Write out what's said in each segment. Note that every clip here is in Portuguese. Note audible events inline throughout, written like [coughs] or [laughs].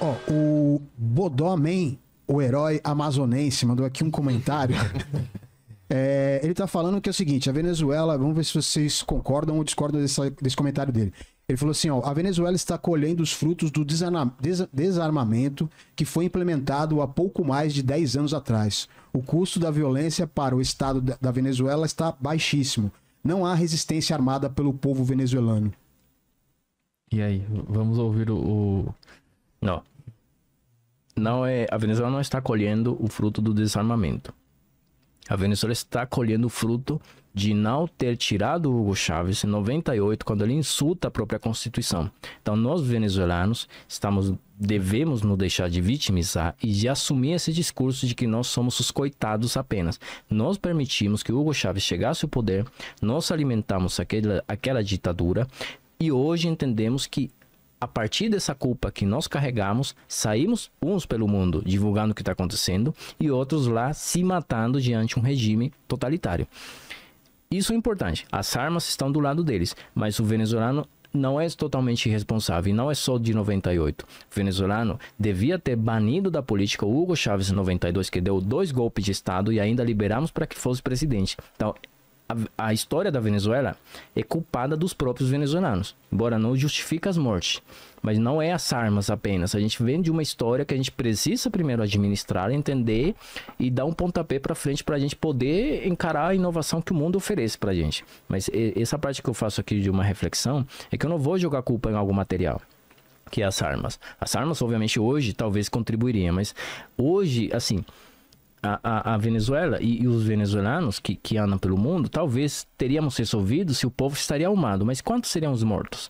Ó, oh, o Bodó Man, o herói amazonense, mandou aqui um comentário. [laughs] é, ele tá falando que é o seguinte, a Venezuela, vamos ver se vocês concordam ou discordam desse, desse comentário dele. Ele falou assim, ó, a Venezuela está colhendo os frutos do desarmamento que foi implementado há pouco mais de 10 anos atrás. O custo da violência para o Estado da Venezuela está baixíssimo. Não há resistência armada pelo povo venezuelano. E aí, vamos ouvir o, o não. Não é, a Venezuela não está colhendo o fruto do desarmamento. A Venezuela está colhendo o fruto de não ter tirado o Hugo Chávez em 98, quando ele insulta a própria Constituição. Então, nós venezuelanos estamos, devemos nos deixar de vitimizar e de assumir esse discurso de que nós somos os coitados apenas. Nós permitimos que Hugo Chávez chegasse ao poder, nós alimentamos aquela, aquela ditadura e hoje entendemos que a partir dessa culpa que nós carregamos, saímos uns pelo mundo divulgando o que está acontecendo e outros lá se matando diante um regime totalitário. Isso é importante. As armas estão do lado deles, mas o venezuelano não é totalmente irresponsável, e não é só de 98. O venezuelano devia ter banido da política o Hugo Chávez em 92, que deu dois golpes de Estado e ainda liberamos para que fosse presidente. Então, a, história da Venezuela é culpada dos próprios venezuelanos, embora não justifique as mortes. Mas não é as armas apenas. A gente vem de uma história que a gente precisa primeiro administrar, entender e dar um pontapé para frente para a gente poder encarar a inovação que o mundo oferece para a gente. Mas essa parte que eu faço aqui de uma reflexão é que eu não vou jogar culpa em algum material que é as armas. As armas, obviamente, hoje talvez contribuiriam, mas hoje, assim, a, a, a, Venezuela e, e, os venezuelanos que, que andam pelo mundo, talvez teríamos resolvido se o povo estaria armado. Mas quantos seriam os mortos?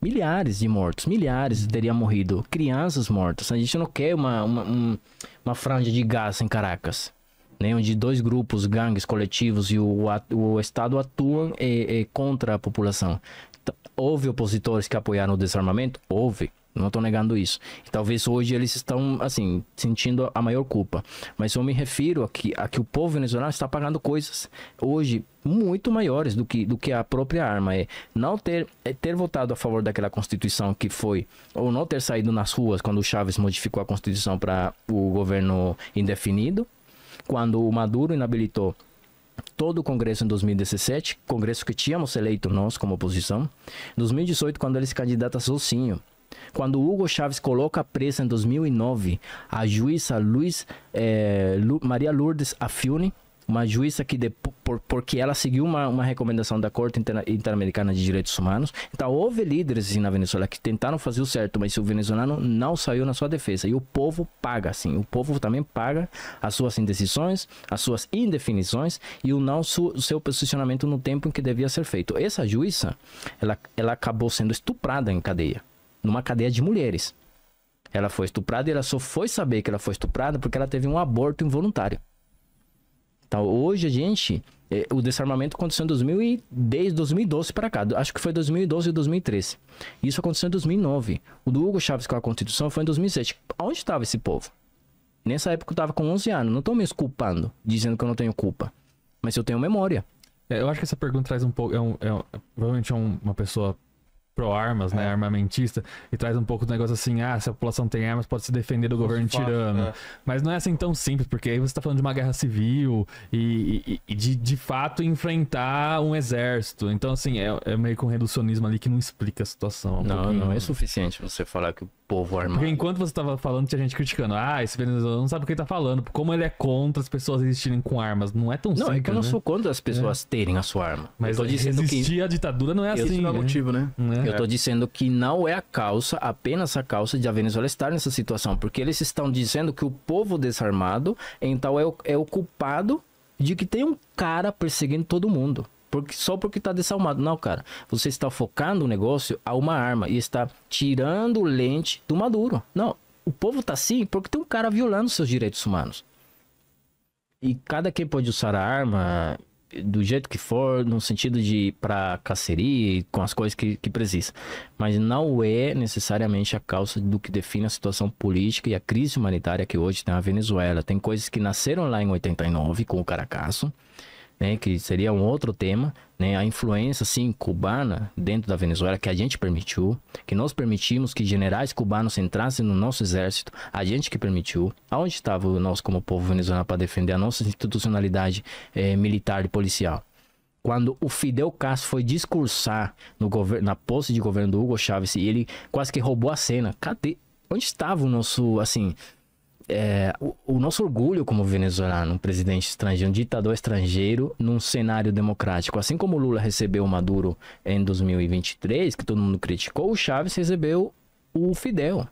Milhares de mortos, milhares teriam morrido, crianças mortas. A gente não quer uma, uma, um, uma franja de gás em Caracas, né? onde dois grupos, gangues coletivos e o, o Estado atuam e eh, eh, contra a população. Então, houve opositores que apoiaram o desarmamento? Houve. Não estou negando isso. E talvez hoje eles estão, assim, sentindo a maior culpa. Mas eu me refiro a que, a que o povo venezuelano está pagando coisas hoje muito maiores do que, do que a própria arma. É não ter, é ter votado a favor daquela Constituição que foi, ou não ter saído nas ruas quando o Chaves modificou a Constituição para o governo indefinido, quando o Maduro inabilitou todo o Congresso em 2017, Congresso que tínhamos eleito nós como oposição. 2018, quando ele se candidata sozinho, quando Hugo Chaves coloca presa em 2009 a juíza Luiz, eh, Lu, Maria Lourdes Afione, uma juíza que por, porque ela seguiu uma, uma recomendação da Corte Interamericana de Direitos Humanos. Então houve líderes assim, na Venezuela que tentaram fazer o certo, mas o venezuelano não saiu na sua defesa. E o povo paga, assim. O povo também paga as suas indecisões, as suas indefinições e o não su, seu posicionamento no tempo em que devia ser feito. Essa juíza, ela, ela acabou sendo estuprada em cadeia numa cadeia de mulheres. Ela foi estuprada e ela só foi saber que ela foi estuprada porque ela teve um aborto involuntário. Então, hoje a gente, é, o desarmamento aconteceu em 2010, 2012 para cá. Acho que foi 2012 e 2013. Isso aconteceu em 2009. O do Hugo Chávez com a Constituição foi em 2007. Onde estava esse povo? Nessa época eu estava com 11 anos. Não estou me esculpando, dizendo que eu não tenho culpa. Mas eu tenho memória. É, eu acho que essa pergunta traz um pouco. É um, é provavelmente é uma pessoa armas né? É. Armamentista, e traz um pouco do negócio assim, ah, se a população tem armas, pode se defender do governo fácil, tirano. Né? Mas não é assim tão simples, porque aí você tá falando de uma guerra civil e, e, e de, de fato enfrentar um exército. Então, assim, é, é meio que um reducionismo ali que não explica a situação. não, não é suficiente você falar que o povo armado. Porque enquanto você tava falando, tinha gente criticando. Ah, esse venezuelano não sabe o que ele tá falando. Como ele é contra as pessoas existirem com armas. Não é tão não, simples, Não, é que eu não né? sou contra as pessoas é. terem a sua arma. Mas eu tô dizendo resistir que... a ditadura não é assim. É né? Né? Não é motivo, né? né? Eu tô dizendo que não é a causa, apenas a causa de a Venezuela estar nessa situação. Porque eles estão dizendo que o povo desarmado, então, é o, é o culpado de que tem um cara perseguindo todo mundo porque, só porque está desalmado. Não, cara. Você está focando o negócio a uma arma e está tirando o lente do Maduro. Não, o povo tá assim porque tem um cara violando seus direitos humanos. E cada quem pode usar a arma do jeito que for, no sentido de para caceria, com as coisas que, que precisa. Mas não é necessariamente a causa do que define a situação política e a crise humanitária que hoje tem na Venezuela. Tem coisas que nasceram lá em 89 com o Caracasso né, que seria um outro tema, né, a influência assim cubana dentro da Venezuela que a gente permitiu, que nós permitimos que generais cubanos entrassem no nosso exército, a gente que permitiu. Aonde estava nós como povo venezuelano para defender a nossa institucionalidade eh, militar e policial? Quando o Fidel Castro foi discursar no governo, na posse de governo do Hugo Chávez e ele quase que roubou a cena. Cadê? Onde estava o nosso assim? é, o, o, nosso orgulho como venezuelano, um presidente estrangeiro, um ditador estrangeiro num cenário democrático. Assim como Lula recebeu o Maduro em 2023, que todo mundo criticou, o Chávez recebeu o Fidel.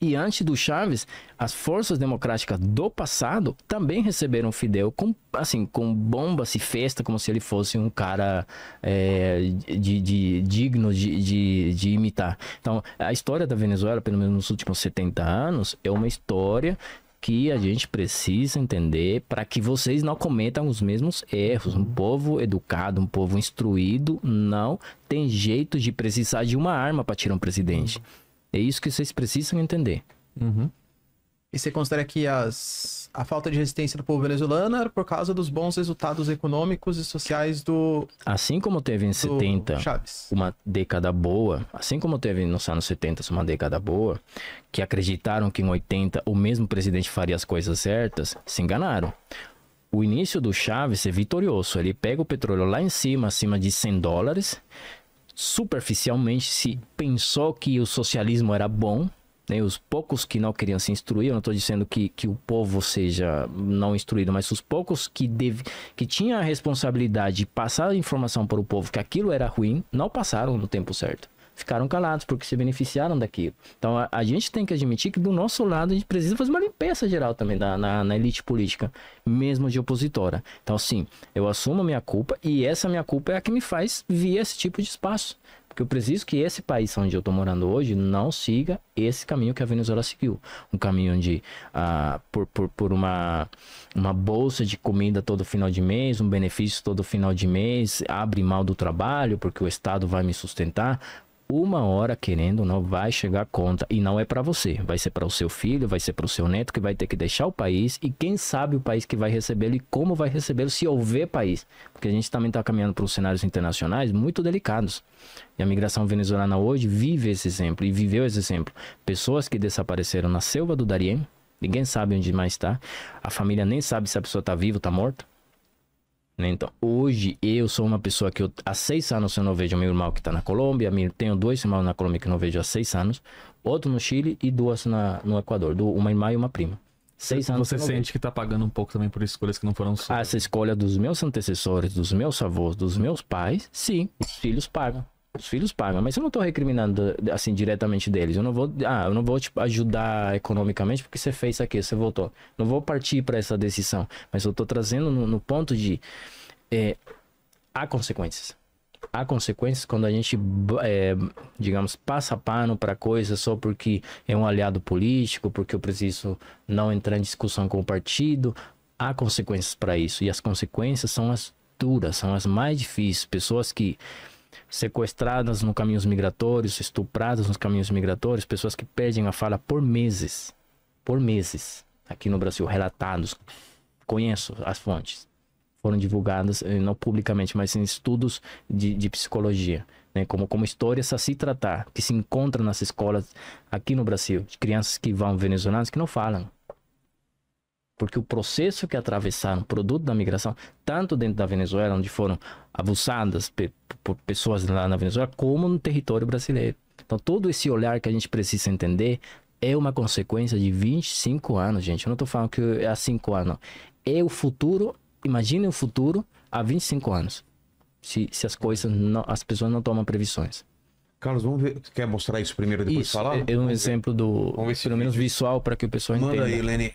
E antes do Chaves, as forças democráticas do passado também receberam Fidel com, assim, com bombas e festa, como se ele fosse um cara é, de, de, digno de, de, de imitar. Então, a história da Venezuela, pelo menos nos últimos 70 anos, é uma história que a gente precisa entender para que vocês não cometam os mesmos erros. Um povo educado, um povo instruído, não tem jeito de precisar de uma arma para tirar um presidente. É isso que vocês precisam entender. Uhum. E você considera que as, a falta de resistência do povo venezuelano era por causa dos bons resultados econômicos e sociais do. Assim como teve em 70 Chaves. uma década boa, assim como teve nos anos 70 uma década boa, que acreditaram que em 80 o mesmo presidente faria as coisas certas, se enganaram. O início do Chaves é vitorioso. Ele pega o petróleo lá em cima, acima de 100 dólares, superficialmente se pensou que o socialismo era bom, né? os poucos que não queriam se instruir, eu não estou dizendo que, que o povo seja não instruído, mas os poucos que, deve, que tinham a responsabilidade de passar a informação para o povo que aquilo era ruim, não passaram no tempo certo ficaram calados porque se beneficiaram daquilo. Então a, a, gente tem que admitir que do nosso lado a gente precisa fazer uma limpeza geral também da, na, na, elite política, mesmo de opositora. Então, sim, eu assumo a minha culpa e essa minha culpa é a que me faz vir esse tipo de espaço. Porque eu preciso que esse país onde eu estou morando hoje não siga esse caminho que a Venezuela seguiu. Um caminho onde, ah, por, por, por uma, uma bolsa de comida todo final de mês, um benefício todo final de mês, abre mal do trabalho porque o Estado vai me sustentar uma hora querendo ou não vai chegar a conta e não é para você, vai ser para o seu filho, vai ser para o seu neto que vai ter que deixar o país e quem sabe o país que vai recebê-lo e como vai recebê-lo se houver país, porque a gente também está caminhando para os cenários internacionais muito delicados. E a migração venezuelana hoje vive esse exemplo e viveu esse exemplo. Pessoas que desapareceram na selva do Darien, ninguém sabe onde mais está, a família nem sabe se a pessoa está viva ou está morta. Né? Então, hoje eu sou uma pessoa que eu, há seis anos eu não vejo meu irmão que está na Colômbia, tenho dois irmãos na Colômbia que não vejo há seis anos, outro no Chile e duas na, no Equador, uma irmã e uma prima. Seis anos. Você sente vejo. que está pagando um pouco também por escolhas que não foram suas? Essa escolha dos meus antecessores, dos meus avós, dos meus pais, sim, os filhos pagam. Os filhos pagam, mas eu não tô recriminando assim diretamente deles. Eu não vou, ah, eu não vou te tipo, ajudar economicamente porque você fez isso aqui, você voltou. Não vou partir para essa decisão, mas eu tô trazendo no, no ponto de é, há consequências. Há consequências quando a gente, é, digamos, passa pano para coisa só porque é um aliado político, porque eu preciso não entrar em discussão com o partido. Há consequências para isso e as consequências são as duras, são as mais difíceis. Pessoas que sequestradas nos caminhos migratórios, estupradas nos caminhos migratórios, pessoas que perdem a fala por meses, por meses, aqui no Brasil, relatados. Conheço as fontes. Foram divulgadas, eh, não publicamente, mas em estudos de, de psicologia, né? como, como histórias a se tratar, que se encontram nas escolas aqui no Brasil, de crianças que vão venezuelanas que não falam porque o processo que atravessaram, produto da migração, tanto dentro da Venezuela, onde foram abusadas por pessoas lá na Venezuela, como no território brasileiro. Então, todo esse olhar que a gente precisa entender é uma consequência de 25 anos, gente. Eu não estou falando que é há 5 anos, É o futuro, imagine o futuro há 25 anos. Se, se as coisas, não, as pessoas não tomam previsões. Carlos, vamos ver. Quer mostrar isso primeiro e depois isso, falar? É, é um vamos exemplo ver. do. Vamos ver pelo menos visual para que o pessoal Manda entenda. Manda aí, Lene.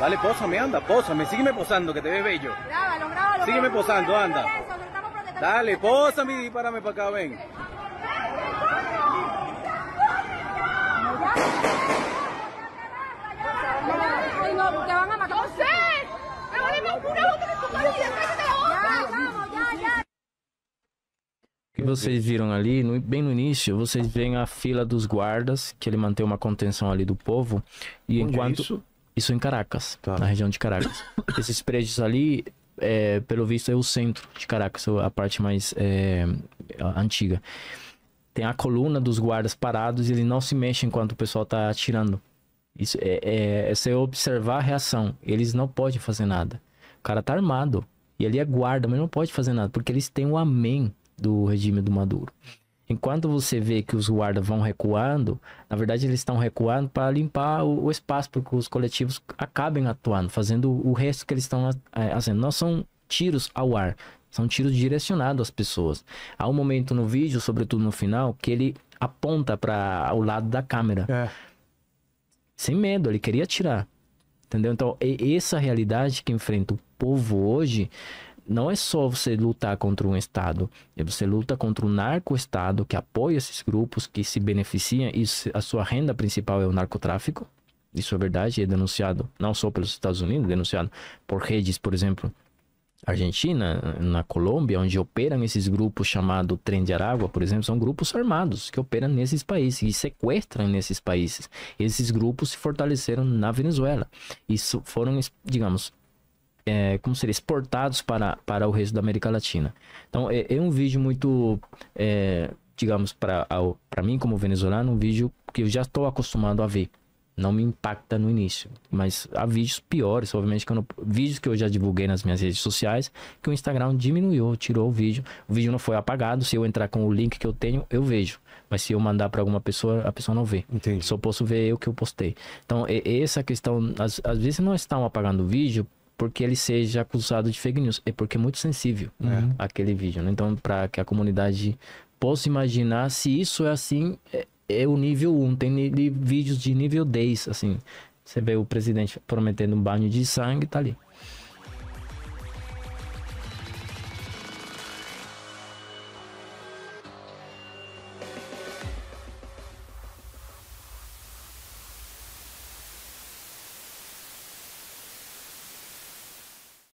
Dale, pósame, anda, pósame. Sígueme posando, que te ves bello. Grábalo, grábalo. Sígueme grábalo, posando, anda. Eso, Dale, pósame y párame para acá, ven. ¡Me que vocês viram ali, no, bem no início, vocês veem a fila dos guardas, que ele mantém uma contenção ali do povo. E Onde enquanto. É isso? Isso em Caracas, tá. na região de Caracas. [coughs] Esses prédios ali, é, pelo visto, é o centro de Caracas, é a parte mais é, antiga. Tem a coluna dos guardas parados e eles não se mexem enquanto o pessoal está atirando. Isso é, é, é observar a reação. Eles não podem fazer nada. O cara tá armado. E ali é guarda, mas não pode fazer nada, porque eles têm o amém do regime do Maduro. Enquanto você vê que os guardas vão recuando, na verdade eles estão recuando para limpar o, o espaço, porque os coletivos acabem atuando, fazendo o resto que eles estão é, fazendo. Não são tiros ao ar, são tiros direcionados às pessoas. Há um momento no vídeo, sobretudo no final, que ele aponta para o lado da câmera. É. Sem medo, ele queria atirar. Entendeu? Então, essa realidade que enfrenta o povo hoje não é só você lutar contra um Estado, é você luta contra um narco-Estado que apoia esses grupos, que se beneficia, e a sua renda principal é o narcotráfico. Isso é verdade, é denunciado não só pelos Estados Unidos, é denunciado por redes, por exemplo, Argentina, na Colômbia, onde operam esses grupos chamado Trem de Aragua, por exemplo, são grupos armados que operam nesses países e sequestram nesses países. Esses grupos se fortaleceram na Venezuela e foram, digamos, é, como seria, exportados para, para o resto da América Latina. Então, é, é um vídeo muito, é, digamos, para mim como venezuelano, um vídeo que eu já estou acostumado a ver. Não me impacta no início, mas há vídeos piores, obviamente, que não, vídeos que eu já divulguei nas minhas redes sociais, que o Instagram diminuiu, tirou o vídeo, o vídeo não foi apagado, se eu entrar com o link que eu tenho, eu vejo. Mas se eu mandar para alguma pessoa, a pessoa não vê. Entendi. Só posso ver eu que eu postei. Então, é, é essa questão, às, às vezes não estão apagando o vídeo porque ele seja acusado de fake news, é porque é muito sensível uhum. aquele vídeo. Né? Então, para que a comunidade possa imaginar se isso é assim, é, é o nível 1. Tem vídeos de nível 10, assim. Você vê o presidente prometendo um banho de sangue, tá ali.